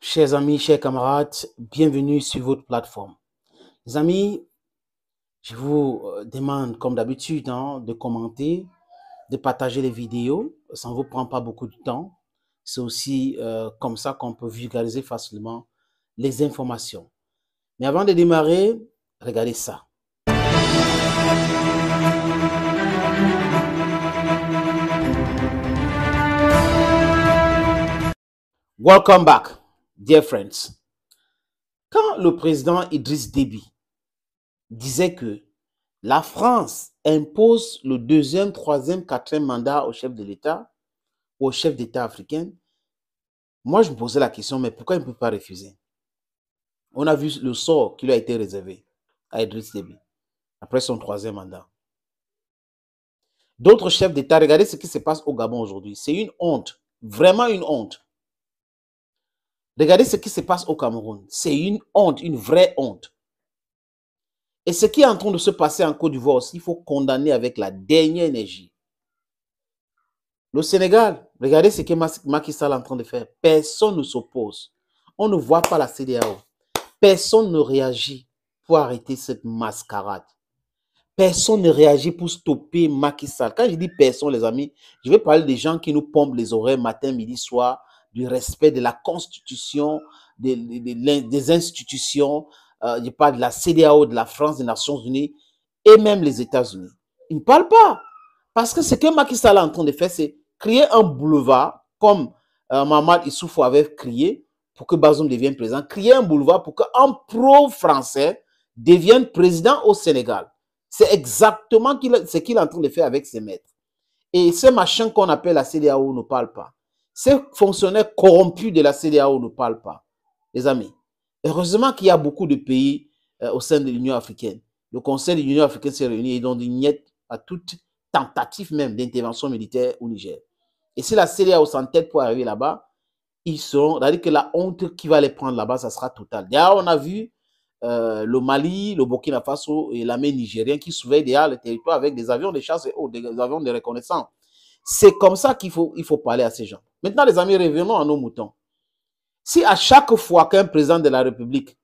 Chers amis, chers camarades, bienvenue sur votre plateforme. Les amis, je vous euh, demande, comme d'habitude, hein, de commenter, de partager les vidéos. Ça ne vous prend pas beaucoup de temps. C'est aussi euh, comme ça qu'on peut vulgariser facilement les informations. Mais avant de démarrer, regardez ça. Welcome back, dear friends. Quand le président Idriss Déby disait que la France impose le deuxième, troisième, quatrième mandat au chef de l'État, au chef d'État africain, moi je me posais la question, mais pourquoi il ne peut pas refuser on a vu le sort qui lui a été réservé à Idriss Déby après son troisième mandat. D'autres chefs d'État, regardez ce qui se passe au Gabon aujourd'hui. C'est une honte, vraiment une honte. Regardez ce qui se passe au Cameroun. C'est une honte, une vraie honte. Et ce qui est en train de se passer en Côte d'Ivoire aussi, il faut condamner avec la dernière énergie. Le Sénégal, regardez ce que Macky Sall est en train de faire. Personne ne s'oppose. On ne voit pas la CDAO. Personne ne réagit pour arrêter cette mascarade. Personne ne réagit pour stopper Macky Sall. Quand je dis personne, les amis, je vais parler des gens qui nous pompent les oreilles matin, midi, soir, du respect de la Constitution, des, institutions, euh, je parle de la CDAO, de la France, des Nations Unies et même les États-Unis. Ils ne parlent pas. Parce que ce que Macky Sall est en train de faire, c'est créer un boulevard, comme euh, Mamad Issoufou avait crié, pour que Bazoum devienne président, créer un boulevard pour qu'un pro-français devienne président au Sénégal. C'est exactement ce qu'il est en train de faire avec ses maîtres. Et ce machin qu'on appelle la CDAO ne parle pas. Ces fonctionnaires corrompus de la CDAO ne parle pas. Les amis, heureusement qu'il y a beaucoup de pays euh, au sein de l'Union africaine. Le Conseil de l'Union africaine s'est réuni et donc il n'y a pas toute tentative même d'intervention militaire au Niger. Et si la CDAO s'entête pour arriver là-bas, ils seront, c'est-à-dire que la honte qui va les prendre là-bas, ça sera total. D'ailleurs, on a vu euh, le Mali, le Burkina Faso et l'armée nigérienne qui surveillent déjà le territoire avec des avions de chasse et des avions de reconnaissance. C'est comme ça qu'il faut, il faut parler à ces gens. Maintenant, les amis, revenons à nos moutons. Si à chaque fois qu'un président de la République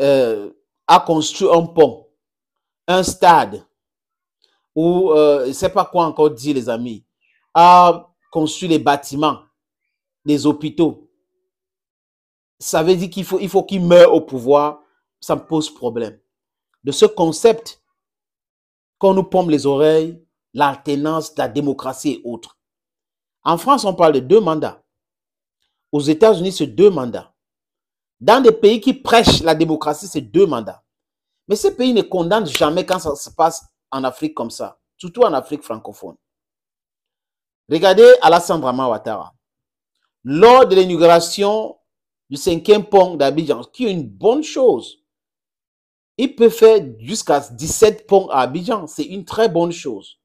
euh, a construit un pont, un stade, ou euh, je ne sais pas quoi encore dire, les amis, a construit les bâtiments, des hôpitaux. Ça veut dire qu'il faut qu'il faut meure au pouvoir. Ça me pose problème. De ce concept qu'on nous pompe les oreilles, l'alternance, la démocratie et autres. En France, on parle de deux mandats. Aux États-Unis, c'est deux mandats. Dans des pays qui prêchent la démocratie, c'est deux mandats. Mais ces pays ne condamnent jamais quand ça se passe en Afrique comme ça, surtout en Afrique francophone. Regardez Alassane Ouattara lors de l'inauguration du cinquième pont d'Abidjan, qui est une bonne chose. Il peut faire jusqu'à 17 ponts à Abidjan, c'est une très bonne chose.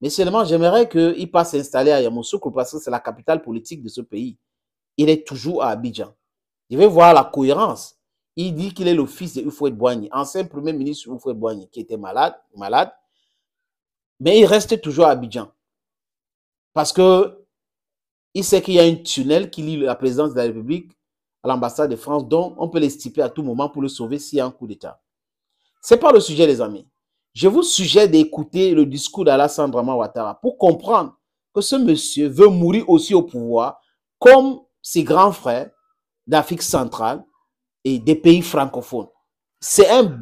Mais seulement, j'aimerais qu'il passe s'installer à Yamoussoukro parce que c'est la capitale politique de ce pays. Il est toujours à Abidjan. Je vais voir la cohérence. Il dit qu'il est le fils de Oufouet Boigny, ancien premier ministre Oufouet Boigny, qui était malade, malade. Mais il reste toujours à Abidjan. Parce que il sait qu'il y a un tunnel qui lie la présidence de la République à l'ambassade de France, dont on peut les à tout moment pour le sauver s'il y a un coup d'État. Ce n'est pas le sujet, les amis. Je vous suggère d'écouter le discours d'Alassane Draman Ouattara pour comprendre que ce monsieur veut mourir aussi au pouvoir comme ses grands frères d'Afrique centrale et des pays francophones. C'est un,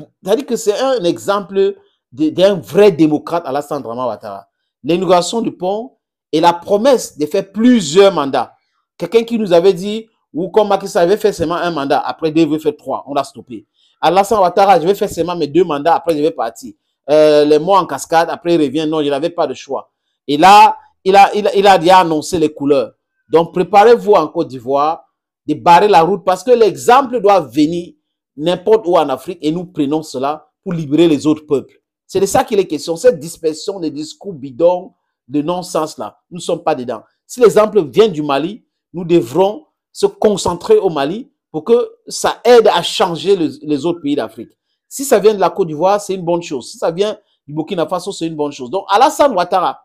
que c'est un exemple d'un vrai démocrate Alassane Draman Ouattara. L'inauguration du pont et la promesse de faire plusieurs mandats. Quelqu'un qui nous avait dit, ou comme Macky je avait fait seulement un mandat, après deux, il veut faire trois, on l'a stoppé. Alassane Ouattara, je vais faire seulement mes deux mandats, après je vais partir. Euh, les mots en cascade, après il revient, non, je n'avais pas de choix. Et là, il a, il, a, il a déjà annoncé les couleurs. Donc, préparez-vous en Côte d'Ivoire de barrer la route parce que l'exemple doit venir n'importe où en Afrique et nous prenons cela pour libérer les autres peuples. C'est de ça qu'il est question. Cette dispersion des discours bidons, de non-sens là. Nous ne sommes pas dedans. Si l'exemple vient du Mali, nous devrons se concentrer au Mali pour que ça aide à changer les, autres pays d'Afrique. Si ça vient de la Côte d'Ivoire, c'est une bonne chose. Si ça vient du Burkina Faso, c'est une bonne chose. Donc, Alassane Ouattara,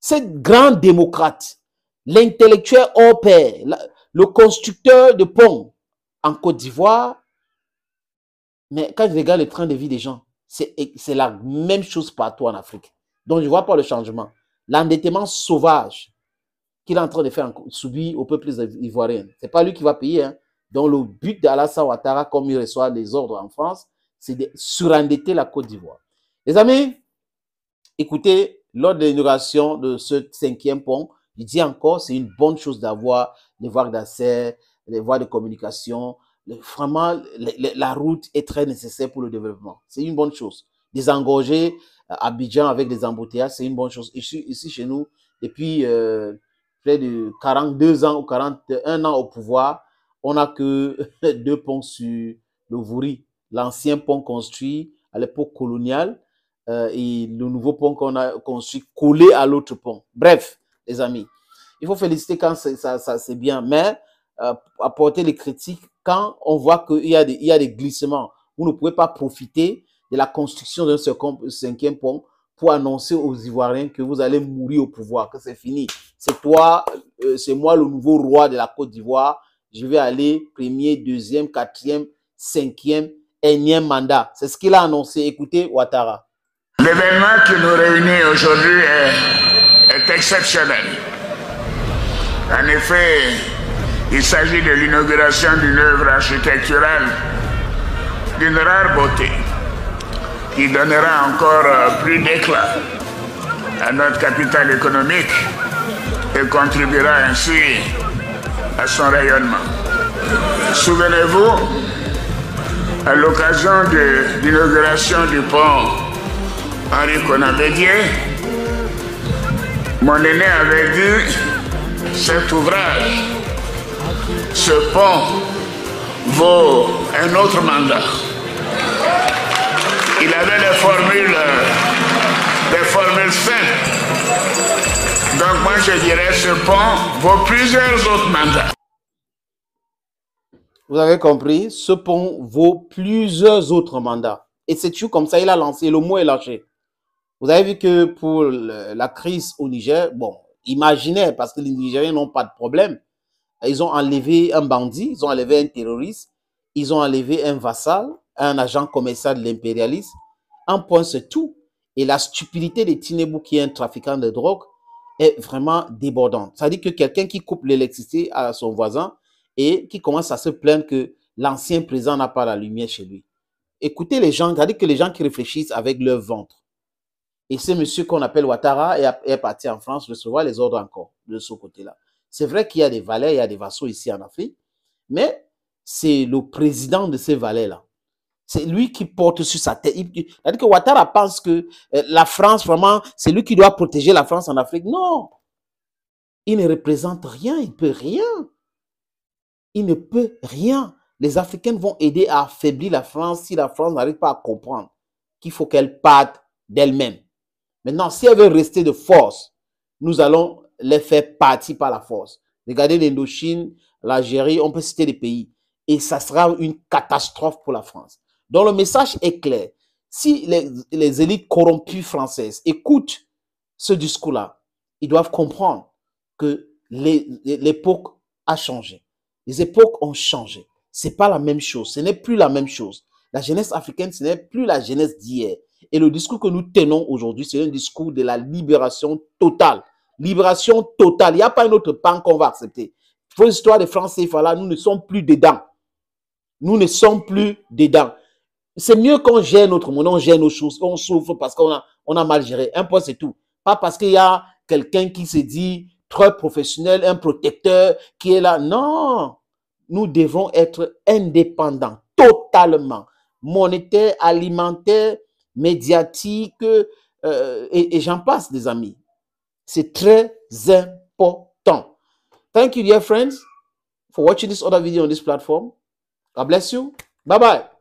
ce grand démocrate, l'intellectuel au pair, le constructeur de ponts en Côte d'Ivoire, mais quand je regarde le train de vie des gens, c'est la même chose partout en Afrique. Donc, je ne vois pas le changement l'endettement sauvage qu'il est en train de faire subir au peuple ivoirien. Ce n'est pas lui qui va payer. Hein. Donc, le but d'Alassane Ouattara, comme il reçoit des ordres en France, c'est de surendetter la Côte d'Ivoire. Les amis, écoutez, lors de l'inauguration de ce cinquième pont, il dit encore, c'est une bonne chose d'avoir les voies d'accès, les voies de communication. Vraiment, la route est très nécessaire pour le développement. C'est une bonne chose. Désengorger Abidjan avec des embouteillages, c'est une bonne chose. Ici, ici chez nous, depuis euh, près de 42 ans ou 41 ans au pouvoir, on n'a que deux ponts sur le l'ancien pont construit à l'époque coloniale euh, et le nouveau pont qu'on a construit collé à l'autre pont. Bref, les amis, il faut féliciter quand ça, ça c'est bien, mais euh, apporter les critiques quand on voit qu'il y, a des, il y a des glissements. Vous ne pouvez pas profiter de la construction d'un cinquième pont pour annoncer aux Ivoiriens que vous allez mourir au pouvoir, que c'est fini. C'est toi, euh, c'est moi le nouveau roi de la Côte d'Ivoire. Je vais aller premier, deuxième, quatrième, cinquième, énième mandat. C'est ce qu'il a annoncé. Écoutez, Ouattara. L'événement qui nous réunit aujourd'hui est, est exceptionnel. En effet, il s'agit de l'inauguration d'une œuvre architecturale d'une rare beauté qui donnera encore euh, plus d'éclat à notre capital économique et contribuera ainsi à son rayonnement. Souvenez-vous, à l'occasion de l'inauguration du pont Henri Conabédier, mon aîné avait dit cet ouvrage, ce pont vaut un autre mandat. Il avait des formules, euh, des formules saines. Donc moi je dirais ce pont vaut plusieurs autres mandats. Vous avez compris, ce pont vaut plusieurs autres mandats. Et c'est tout comme ça, il a lancé, le mot est lâché. Vous avez vu que pour la crise au Niger, bon, imaginez, parce que les Nigériens n'ont pas de problème. Ils ont enlevé un bandit, ils ont enlevé un terroriste, ils ont enlevé un vassal, un agent commercial de l'impérialisme, en pense tout. Et la stupidité de Tinebou, qui est un trafiquant de drogue, est vraiment débordante. C'est-à-dire que quelqu'un qui coupe l'électricité à son voisin et qui commence à se plaindre que l'ancien président n'a pas la lumière chez lui. Écoutez les gens, c'est-à-dire que les gens qui réfléchissent avec leur ventre. Et ce monsieur qu'on appelle Ouattara est, parti en France recevoir les ordres encore de ce côté-là. C'est vrai qu'il y a des valets, il y a des vassaux ici en Afrique, mais c'est le président de ces valets-là c'est lui qui porte sur sa tête. C'est-à-dire que Ouattara pense que euh, la France, vraiment, c'est lui qui doit protéger la France en Afrique. Non. Il ne représente rien, il ne peut rien. Il ne peut rien. Les Africains vont aider à affaiblir la France si la France n'arrive pas à comprendre qu'il faut qu'elle parte d'elle-même. Maintenant, si elle veut rester de force, nous allons les faire partir par la force. Regardez l'Indochine, l'Algérie, on peut citer des pays. Et ça sera une catastrophe pour la France. Donc le message est clair. Si les, élites corrompues françaises écoutent ce discours-là, ils doivent comprendre que l'époque a changé. Les époques ont changé. C'est pas la même chose. Ce n'est plus la même chose. La jeunesse africaine, ce n'est plus la jeunesse d'hier. Et le discours que nous tenons aujourd'hui, c'est un discours de la libération totale. Libération totale. Il n'y a pas une autre pan qu'on va accepter. histoire de des Français, nous ne sommes plus dedans. Nous ne sommes plus dedans. C'est mieux qu'on gère notre monde, on gère nos choses, on souffre parce qu'on a, a mal géré. Un point, c'est tout. Pas parce qu'il y a quelqu'un qui se dit trop professionnel, un protecteur qui est là. Non, nous devons être indépendants totalement. Monétaire, alimentaire, médiatique, euh, et, j'en passe, des amis. C'est très important. Thank you, dear friends, for watching this other video on this platform. God bless you. Bye-bye.